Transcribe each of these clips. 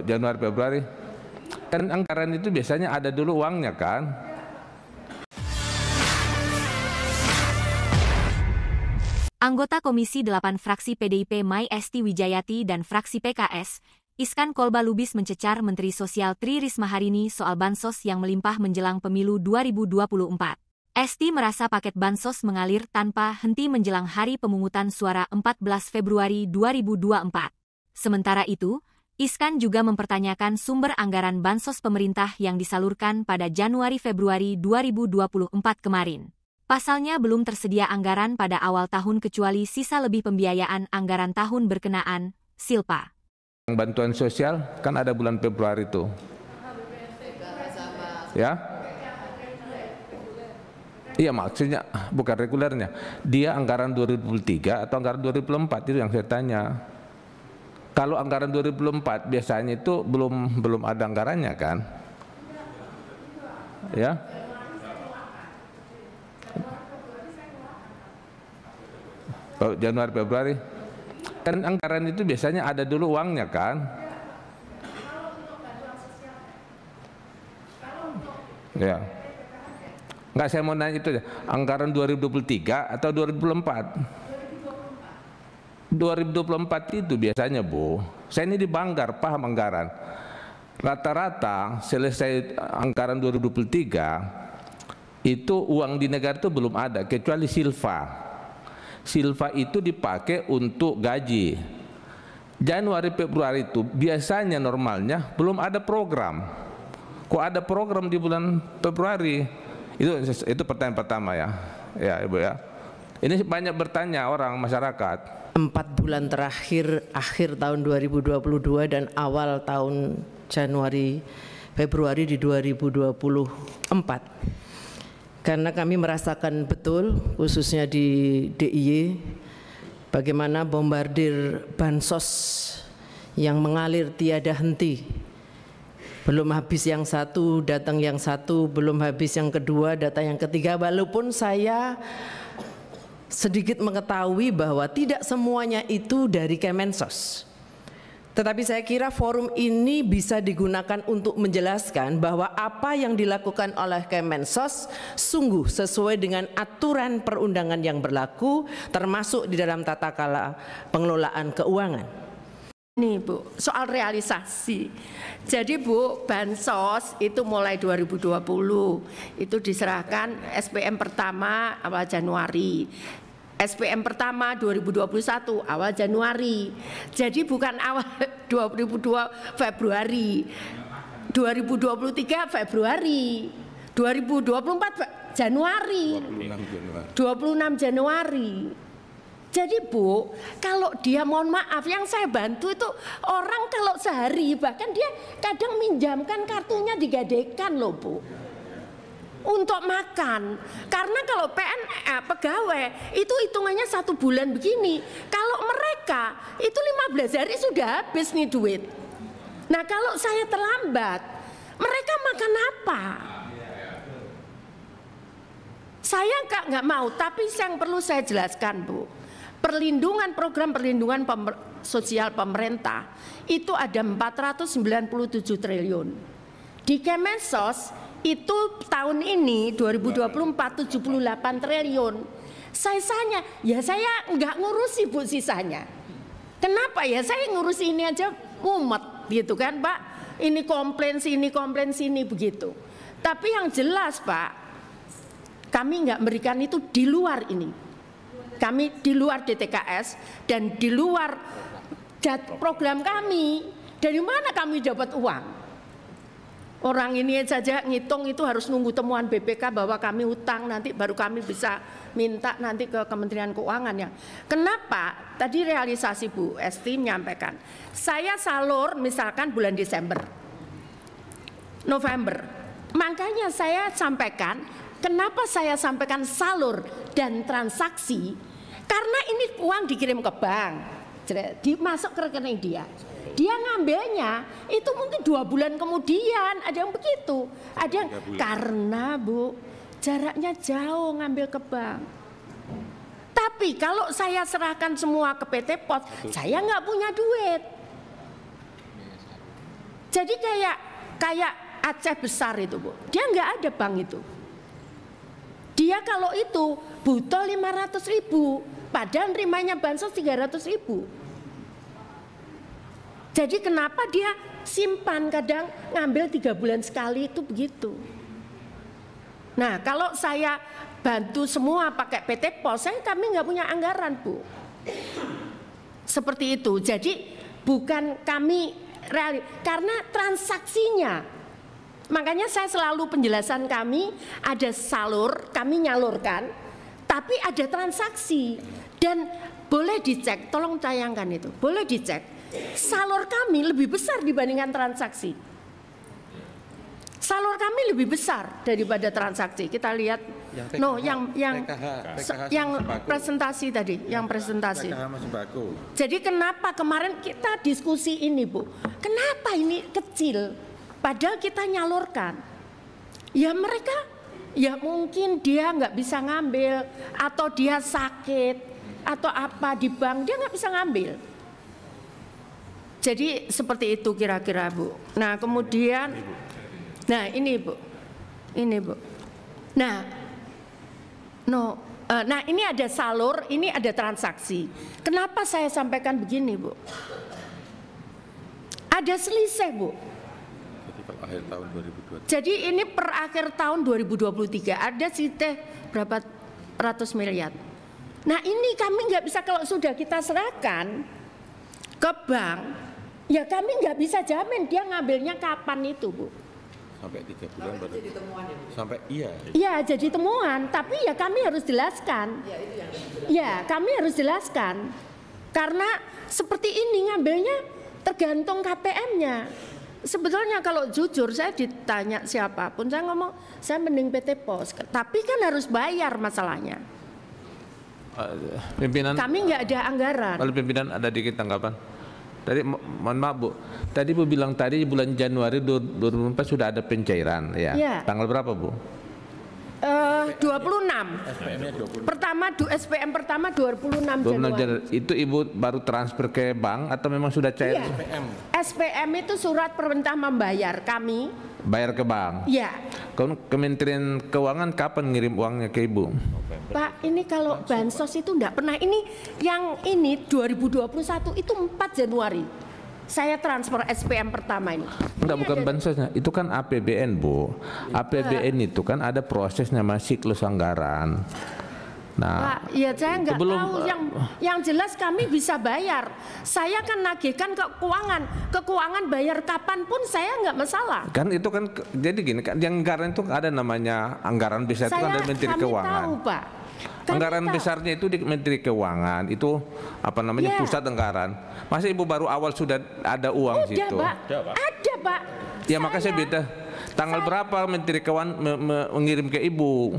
Januari Februari kan anggaran itu biasanya ada dulu uangnya kan Anggota Komisi 8 fraksi PDIP Mai Esti Wijayati dan fraksi PKS, Iskan Kolba Lubis mencecar Menteri Sosial Tri Risma hari ini soal bansos yang melimpah menjelang pemilu 2024. Esti merasa paket bansos mengalir tanpa henti menjelang hari pemungutan suara 14 Februari 2024. Sementara itu, Iskan juga mempertanyakan sumber anggaran bansos pemerintah yang disalurkan pada Januari-Februari 2024 kemarin. Pasalnya belum tersedia anggaran pada awal tahun kecuali sisa lebih pembiayaan anggaran tahun berkenaan, Silpa. Bantuan sosial kan ada bulan Februari itu. Ya? Iya maksudnya bukan regulernya. Dia anggaran 2003 atau anggaran 2004 itu yang saya tanya. Kalau anggaran 2004 biasanya itu belum belum ada anggarannya kan? Ya. Oh, Januari Februari. Kan anggaran itu biasanya ada dulu uangnya kan? Ya. Enggak saya mau nanya itu ya Anggaran 2023 atau 2024? 2024 itu biasanya Bu, saya ini di Banggar, paham anggaran. Rata-rata selesai anggaran 2023 itu uang di negara itu belum ada kecuali silva. Silva itu dipakai untuk gaji. Januari Februari itu biasanya normalnya belum ada program. Kok ada program di bulan Februari? Itu itu pertanyaan pertama ya. Ya Ibu ya. Ini banyak bertanya orang masyarakat empat bulan terakhir akhir tahun 2022 dan awal tahun Januari Februari di 2024 karena kami merasakan betul khususnya di DIY bagaimana bombardir bansos yang mengalir tiada henti belum habis yang satu datang yang satu belum habis yang kedua datang yang ketiga walaupun saya sedikit mengetahui bahwa tidak semuanya itu dari Kemensos. Tetapi saya kira forum ini bisa digunakan untuk menjelaskan bahwa apa yang dilakukan oleh Kemensos sungguh sesuai dengan aturan perundangan yang berlaku termasuk di dalam tata kala pengelolaan keuangan. Nih Bu, soal realisasi. Jadi Bu, Bansos itu mulai 2020 itu diserahkan SPM pertama awal Januari. SPM pertama 2021 awal Januari. Jadi bukan awal 2022 Februari. 2023 Februari. 2024 Januari. 26 Januari. 26 Januari. Jadi Bu, kalau dia mohon maaf yang saya bantu itu orang kalau sehari bahkan dia kadang minjamkan kartunya digadekan loh Bu. Untuk makan, karena kalau PN eh, pegawai itu hitungannya satu bulan begini. Kalau mereka itu 15 hari sudah habis nih duit. Nah kalau saya terlambat, mereka makan apa? Saya nggak mau, tapi yang perlu saya jelaskan Bu perlindungan program perlindungan pemer sosial pemerintah itu ada 497 triliun. Di Kemensos itu tahun ini 2024 78 triliun. Sisanya ya saya nggak ngurusi Bu sisanya. Kenapa ya saya ngurusi ini aja mumet gitu kan Pak. Ini komplain sini komplain sini begitu. Tapi yang jelas Pak kami nggak berikan itu di luar ini kami di luar DTKS dan di luar program kami dari mana kami dapat uang orang ini saja ngitung itu harus nunggu temuan BPK bahwa kami utang nanti baru kami bisa minta nanti ke Kementerian Keuangan ya kenapa tadi realisasi Bu Esti menyampaikan saya salur misalkan bulan Desember November makanya saya sampaikan kenapa saya sampaikan salur dan transaksi karena ini uang dikirim ke bank, dimasuk ke rekening dia. Dia ngambilnya itu mungkin dua bulan kemudian, ada yang begitu, ada yang karena bu jaraknya jauh ngambil ke bank. Tapi kalau saya serahkan semua ke PT Pos, saya nggak punya duit. Jadi kayak kayak Aceh besar itu bu, dia nggak ada bank itu. Dia kalau itu butuh 500 ribu, padahal nerimanya bansos 300 ribu. Jadi kenapa dia simpan kadang ngambil tiga bulan sekali itu begitu. Nah kalau saya bantu semua pakai PT Pos, saya kami nggak punya anggaran Bu. Seperti itu. Jadi bukan kami real karena transaksinya Makanya saya selalu penjelasan kami ada salur, kami nyalurkan, tapi ada transaksi dan boleh dicek, tolong tayangkan itu, boleh dicek. Salur kami lebih besar dibandingkan transaksi. Salur kami lebih besar daripada transaksi. Kita lihat, yang TKH, no, yang yang TKH, TKH yang presentasi tadi, yang presentasi. Jadi kenapa kemarin kita diskusi ini, Bu? Kenapa ini kecil? Padahal kita nyalurkan. Ya mereka ya mungkin dia nggak bisa ngambil atau dia sakit atau apa di bank dia nggak bisa ngambil. Jadi seperti itu kira-kira Bu. Nah kemudian, nah ini Bu, ini Bu. Nah, no, eh, nah ini ada salur, ini ada transaksi. Kenapa saya sampaikan begini Bu? Ada selisih Bu akhir tahun 2023. Jadi ini per akhir tahun 2023 ada sekitar berapa ratus miliar. Nah ini kami nggak bisa kalau sudah kita serahkan ke bank, ya kami nggak bisa jamin dia ngambilnya kapan itu bu. Sampai tiga bulan baru. Jadi temuan ya, bu. Sampai iya. Iya jadi temuan, tapi ya kami harus jelaskan. Ya, itu yang ya kami harus jelaskan karena seperti ini ngambilnya tergantung KPM-nya sebetulnya kalau jujur saya ditanya siapapun saya ngomong saya mending PT Pos tapi kan harus bayar masalahnya eh, pimpinan kami nggak ada anggaran kalau pimpinan ada dikit tanggapan tadi mohon maaf bu tadi bu bilang tadi bulan Januari 2024 sudah ada pencairan ya ya. tanggal berapa bu 26. SPM Pertama du, SPM pertama 26 Januari. Itu Ibu baru transfer ke bank atau memang sudah cair? Iya. SPM. SPM itu surat perintah membayar kami. Bayar ke bank. Iya. Kementerian Keuangan kapan ngirim uangnya ke Ibu? Pak, ini kalau bansos itu enggak pernah. Ini yang ini 2021 itu 4 Januari saya transfer SPM pertama ini. Enggak bukan iya, bansosnya, itu kan APBN Bu. APBN iya. itu kan ada prosesnya masih siklus anggaran. Nah, Pak, ya saya nggak belum, tahu yang yang jelas kami bisa bayar. Saya kan nagihkan ke keuangan, ke keuangan bayar kapan pun saya nggak masalah. Kan itu kan jadi gini kan yang anggaran itu ada namanya anggaran bisa itu kan dari Menteri kami Keuangan. Tahu, Pak anggaran besarnya itu di Menteri Keuangan itu apa namanya ya. pusat anggaran. Masa ibu baru awal sudah ada uang Udah, situ? Pak. Ada pak. Ya saya, makanya saya beda. Tanggal saya, berapa Menteri Keuangan me me mengirim ke ibu?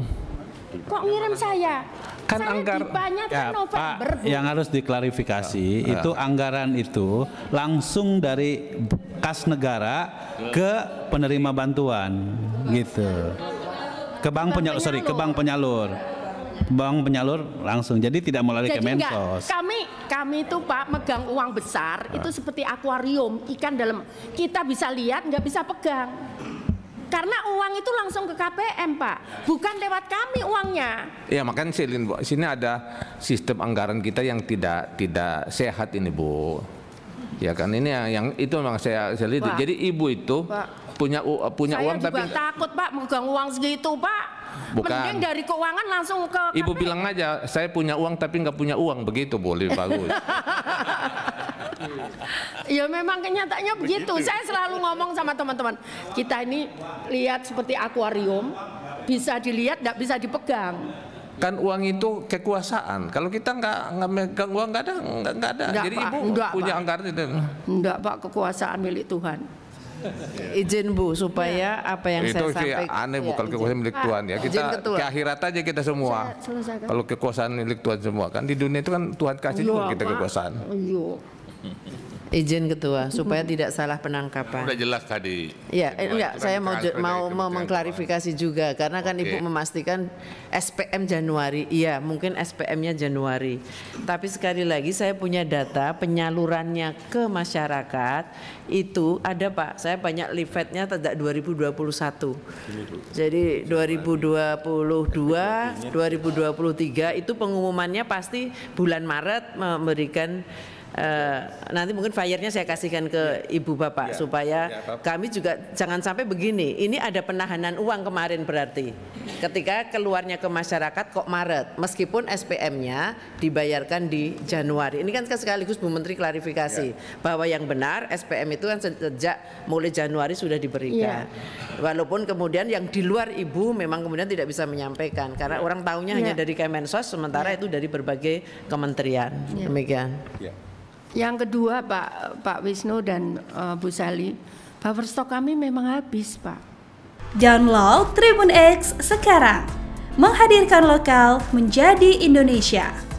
Kok ngirim saya? Kan saya anggar, ya, kan Pak, yang harus diklarifikasi ya, ya. itu anggaran itu langsung dari kas negara ke penerima bantuan gitu. Ke bank penyalur, sorry, ke bank penyalur bank penyalur langsung. Jadi tidak melalui Jadi Kemensos. Enggak, kami kami itu Pak megang uang besar nah. itu seperti akuarium ikan dalam kita bisa lihat nggak bisa pegang. Karena uang itu langsung ke KPM Pak, bukan lewat kami uangnya. Ya makanya Bu, sini ada sistem anggaran kita yang tidak tidak sehat ini Bu. Ya kan ini yang, yang itu memang saya, saya lihat. Jadi ibu itu Pak, punya punya saya uang juga tapi takut Pak megang uang segitu Pak. Bukan. Mending dari keuangan langsung ke KP. Ibu bilang aja, saya punya uang tapi nggak punya uang begitu boleh bagus. ya memang kenyataannya begitu. begitu. Ya. Saya selalu ngomong sama teman-teman, kita ini lihat seperti akuarium, bisa dilihat nggak bisa dipegang kan uang itu kekuasaan kalau kita nggak nggak megang uang nggak ada nggak ada enggak, jadi pak, ibu enggak, punya anggaran itu enggak pak kekuasaan milik Tuhan Iya. izin Bu supaya ya. apa yang itu saya sampaikan. Itu aneh ya, bukan kekuasaan milik Tuhan ya. Kita ke akhirat aja kita semua. Kalau kekuasaan milik Tuhan semua kan di dunia itu kan Tuhan kasih ya, kita kekuasaan. Iya izin ketua supaya tidak salah penangkapan. Sudah jelas tadi. Ya, enggak, saya kan mau mau mau mengklarifikasi juga karena kan Ibu memastikan SPM Januari. Iya, mungkin SPM-nya Januari. Tapi sekali lagi saya punya data penyalurannya ke masyarakat itu ada Pak. Saya banyak livetnya tidak 2021. Jadi 2022, 2023 itu pengumumannya pasti bulan Maret memberikan Eh, nanti mungkin fire-nya saya kasihkan ke ya. ibu bapak ya. supaya ya, kami juga jangan sampai begini. Ini ada penahanan uang kemarin berarti. Ketika keluarnya ke masyarakat kok Maret, meskipun SPM-nya dibayarkan di Januari. Ini kan sekaligus Bu Menteri klarifikasi ya. bahwa yang benar SPM itu kan sejak mulai Januari sudah diberikan. Ya. Walaupun kemudian yang di luar ibu memang kemudian tidak bisa menyampaikan karena iya. orang tahunya ya. hanya iya. dari Kemensos sementara ya. itu dari berbagai kementerian. Ya. Demikian. Ya. Yang kedua Pak Pak Wisnu dan uh, Bu Sali, buffer stok kami memang habis Pak. Download Tribun X sekarang, menghadirkan lokal menjadi Indonesia.